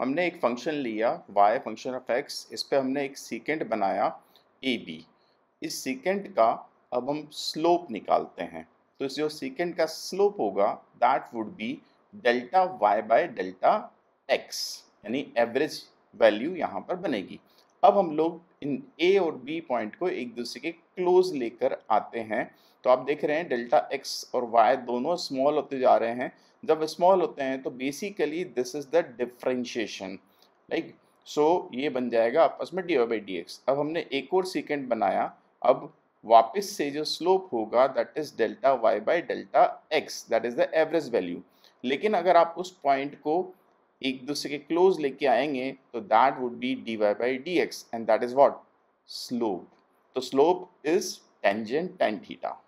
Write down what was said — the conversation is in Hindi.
हमने एक फंक्शन लिया वाई फंक्शन ऑफ एक्स इस पर हमने एक सीकेंट बनाया ए बी इस सीकेंट का अब हम स्लोप निकालते हैं तो जो सीकेंट का स्लोप होगा that would be delta Y by delta X यानी एवरेज वैल्यू यहाँ पर बनेगी अब हम लोग इन ए और बी पॉइंट को एक दूसरे के क्लोज लेकर आते हैं तो आप देख रहे हैं डेल्टा एक्स और वाई दोनों स्मॉल होते जा रहे हैं जब स्मॉल होते हैं तो basically this is the differentiation like so ये बन जाएगा आपस में डी बाई डी एक्स अब हमने एक और सेकेंड बनाया अब वापस से जो स्लोप होगा that is delta Y by delta X that is the average value लेकिन अगर आप उस पॉइंट को एक दूसरे के क्लोज लेके आएंगे तो that would be D Y by D X and that is what slope तो slope is tangent tan theta